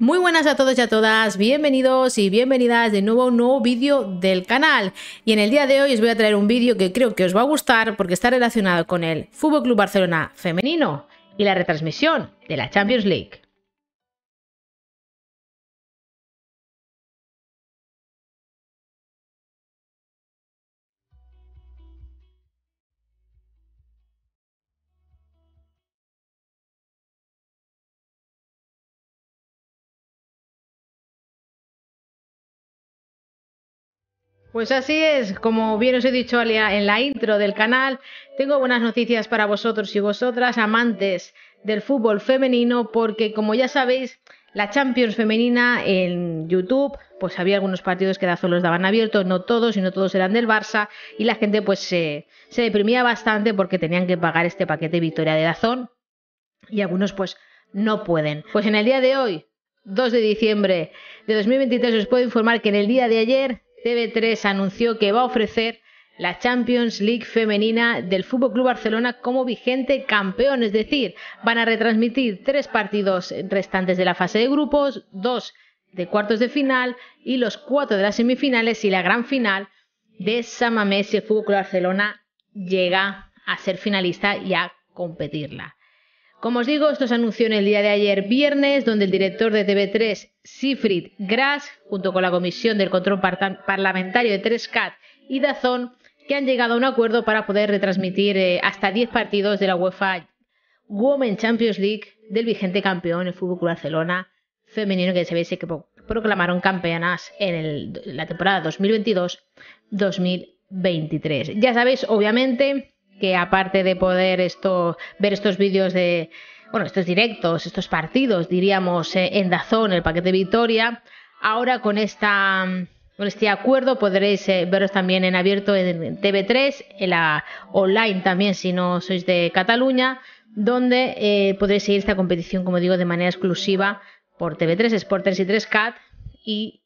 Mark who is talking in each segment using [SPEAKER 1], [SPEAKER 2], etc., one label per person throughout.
[SPEAKER 1] Muy buenas a todos y a todas, bienvenidos y bienvenidas de nuevo a un nuevo vídeo del canal y en el día de hoy os voy a traer un vídeo que creo que os va a gustar porque está relacionado con el Fútbol Club Barcelona femenino y la retransmisión de la Champions League. Pues así es, como bien os he dicho en la intro del canal, tengo buenas noticias para vosotros y vosotras, amantes del fútbol femenino, porque como ya sabéis, la Champions femenina en YouTube, pues había algunos partidos que Dazón los daban abiertos, no todos y no todos eran del Barça, y la gente pues se, se deprimía bastante porque tenían que pagar este paquete Victoria de Dazón, y algunos pues no pueden. Pues en el día de hoy, 2 de diciembre de 2023, os puedo informar que en el día de ayer TV3 anunció que va a ofrecer la Champions League femenina del Fútbol Club Barcelona como vigente campeón, es decir, van a retransmitir tres partidos restantes de la fase de grupos, dos de cuartos de final y los cuatro de las semifinales y la gran final de Samamés si el Fútbol Barcelona llega a ser finalista y a competirla. Como os digo, esto se anunció en el día de ayer viernes, donde el director de TV3, Siegfried Grass, junto con la Comisión del Control Parlamentario de 3CAT y Dazón, que han llegado a un acuerdo para poder retransmitir eh, hasta 10 partidos de la UEFA Women Champions League del vigente campeón, el Fútbol Barcelona femenino, que sabéis que proclamaron campeonas en la temporada 2022-2023. Ya sabéis, obviamente, que aparte de poder esto, ver estos vídeos de, bueno, estos directos, estos partidos, diríamos, eh, en Dazón, el paquete Victoria, ahora con esta este acuerdo podréis eh, veros también en abierto en TV3, en la online también si no sois de Cataluña, donde eh, podréis seguir esta competición, como digo, de manera exclusiva por TV3, Sport 3 y 3CAT. Y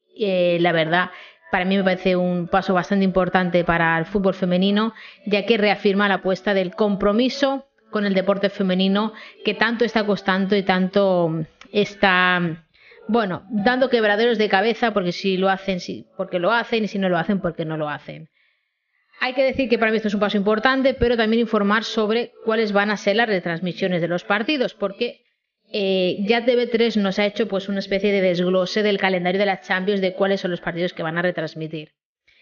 [SPEAKER 1] la verdad para mí me parece un paso bastante importante para el fútbol femenino, ya que reafirma la apuesta del compromiso con el deporte femenino que tanto está costando y tanto está bueno, dando quebraderos de cabeza porque si lo hacen, sí, porque lo hacen y si no lo hacen, porque no lo hacen. Hay que decir que para mí esto es un paso importante, pero también informar sobre cuáles van a ser las retransmisiones de los partidos, porque eh, ya TV3 nos ha hecho pues una especie de desglose del calendario de las Champions de cuáles son los partidos que van a retransmitir.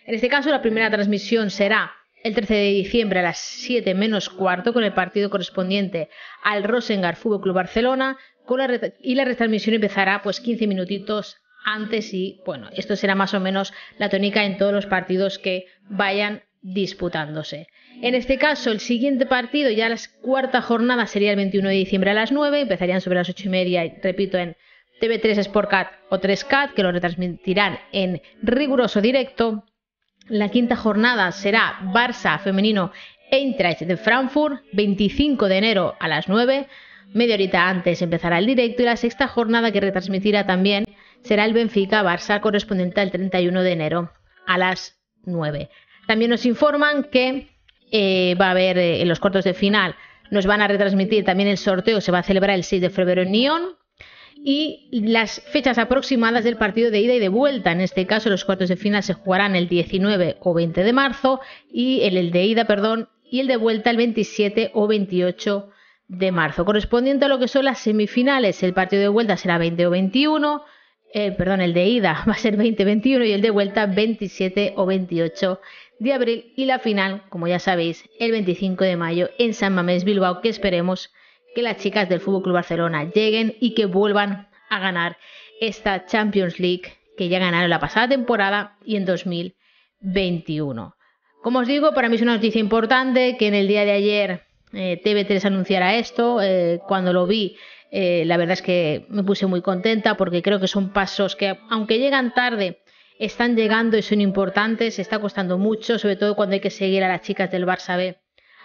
[SPEAKER 1] En este caso, la primera transmisión será el 13 de diciembre a las 7 menos cuarto con el partido correspondiente al Rosengar Fútbol Club Barcelona y la retransmisión empezará pues 15 minutitos antes y bueno, esto será más o menos la tónica en todos los partidos que vayan disputándose. En este caso, el siguiente partido, ya la cuarta jornada, sería el 21 de diciembre a las 9, empezarían sobre las 8 y media, repito, en TV3 Sportcat o 3Cat, que lo retransmitirán en riguroso directo. La quinta jornada será Barça femenino Eintracht de Frankfurt, 25 de enero a las 9. Media horita antes empezará el directo y la sexta jornada que retransmitirá también será el Benfica Barça correspondiente al 31 de enero a las 9. También nos informan que eh, va a haber eh, en los cuartos de final, nos van a retransmitir también el sorteo, se va a celebrar el 6 de febrero en Nyon, y las fechas aproximadas del partido de ida y de vuelta. En este caso, los cuartos de final se jugarán el 19 o 20 de marzo y el, el de ida, perdón, y el de vuelta el 27 o 28 de marzo. Correspondiente a lo que son las semifinales, el partido de vuelta será 20 o 21 eh, perdón, el de ida va a ser 20-21 y el de vuelta 27 o 28 de abril y la final, como ya sabéis, el 25 de mayo en San Mamés Bilbao, que esperemos que las chicas del Fútbol Club Barcelona lleguen y que vuelvan a ganar esta Champions League que ya ganaron la pasada temporada y en 2021. Como os digo, para mí es una noticia importante que en el día de ayer eh, TV3 anunciara esto. Eh, cuando lo vi, eh, la verdad es que me puse muy contenta porque creo que son pasos que, aunque llegan tarde, están llegando y son importantes. se Está costando mucho, sobre todo cuando hay que seguir a las chicas del Barça B.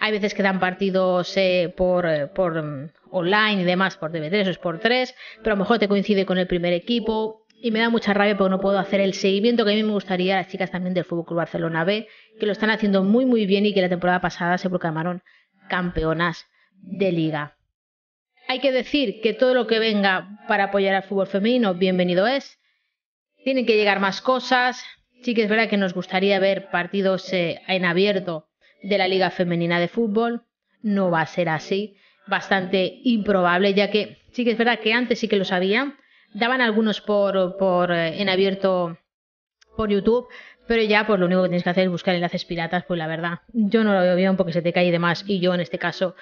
[SPEAKER 1] Hay veces que dan partidos eh, por, eh, mm, online y demás, por DB3 o por 3, pero a lo mejor te coincide con el primer equipo. Y me da mucha rabia porque no puedo hacer el seguimiento que a mí me gustaría a las chicas también del Fútbol Barcelona B, que lo están haciendo muy, muy bien y que la temporada pasada se proclamaron campeonas de liga. Hay que decir que todo lo que venga para apoyar al fútbol femenino, bienvenido es. Tienen que llegar más cosas. Sí que es verdad que nos gustaría ver partidos eh, en abierto de la Liga Femenina de Fútbol. No va a ser así. Bastante improbable, ya que sí que es verdad que antes sí que lo sabían. Daban algunos por, por eh, en abierto por YouTube, pero ya, pues lo único que tienes que hacer es buscar enlaces piratas, pues la verdad, yo no lo veo bien porque se te cae y demás, y yo en este caso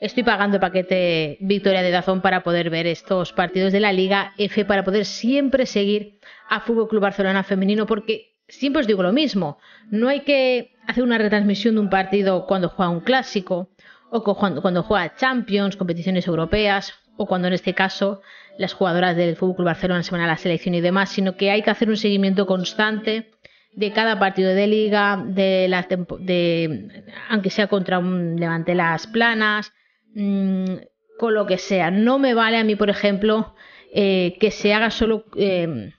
[SPEAKER 1] Estoy pagando el paquete Victoria de Dazón para poder ver estos partidos de la Liga F, para poder siempre seguir a Fútbol Club Barcelona Femenino, porque siempre os digo lo mismo: no hay que hacer una retransmisión de un partido cuando juega un clásico, o cuando, juega Champions, competiciones europeas, o cuando en este caso las jugadoras del Fútbol Club Barcelona se van a la selección y demás, sino que hay que hacer un seguimiento constante de cada partido de liga, de, la, de aunque sea contra un Levante las planas, Mm, con lo que sea. No me vale a mí, por ejemplo, eh, que se haga solo em,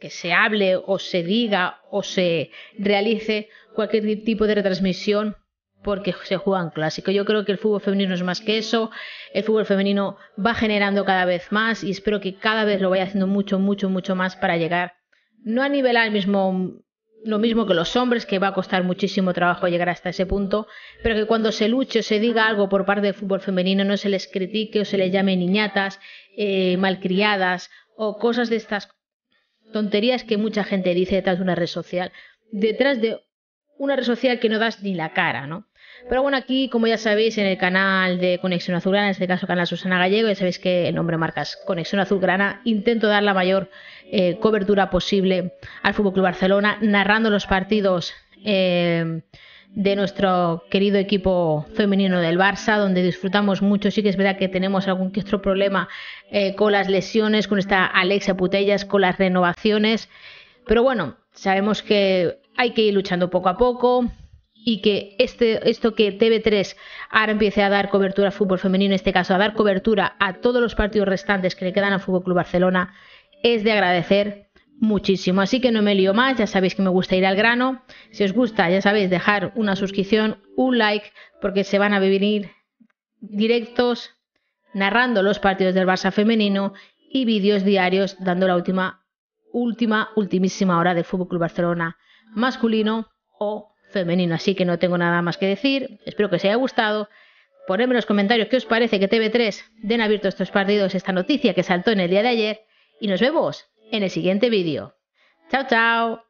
[SPEAKER 1] que se hable o se diga o se realice cualquier tipo de retransmisión porque se juega en clásico. Yo creo que el fútbol femenino es más que eso. El fútbol femenino va generando cada vez más y espero que cada vez lo vaya haciendo mucho, mucho, mucho más para llegar no a nivelar el mismo lo mismo que los hombres, que va a costar muchísimo trabajo llegar hasta ese punto, pero que cuando se luche o se diga algo por parte del fútbol femenino no se les critique o se les llame niñatas, eh, malcriadas o cosas de estas tonterías que mucha gente dice detrás de una red social. Detrás de una red social que no das ni la cara, ¿no? Pero bueno, aquí, como ya sabéis, en el canal de Conexión Azulgrana, en este caso canal Susana Gallego, ya sabéis que el nombre marcas Conexión Azulgrana, intento dar la mayor eh, cobertura posible al FC Barcelona, narrando los partidos eh, de nuestro querido equipo femenino del Barça, donde disfrutamos mucho. Sí que es verdad que tenemos algún que otro problema eh, con las lesiones, con esta Alexia Putellas, con las renovaciones. Pero bueno, sabemos que hay que ir luchando poco a poco y que este, esto que TV3 ahora empiece a dar cobertura al fútbol femenino, en este caso a dar cobertura a todos los partidos restantes que le quedan al Fútbol Club Barcelona, es de agradecer muchísimo. Así que no me lío más, ya sabéis que me gusta ir al grano. Si os gusta, ya sabéis, dejar una suscripción, un like, porque se van a venir directos narrando los partidos del Barça femenino y vídeos diarios dando la última, última, ultimísima hora del Fútbol Club Barcelona masculino o femenino. Así que no tengo nada más que decir. Espero que os haya gustado. Ponedme en los comentarios qué os parece que TV3 den abierto estos partidos, esta noticia que saltó en el día de ayer. Y nos vemos en el siguiente vídeo. Chao, chao.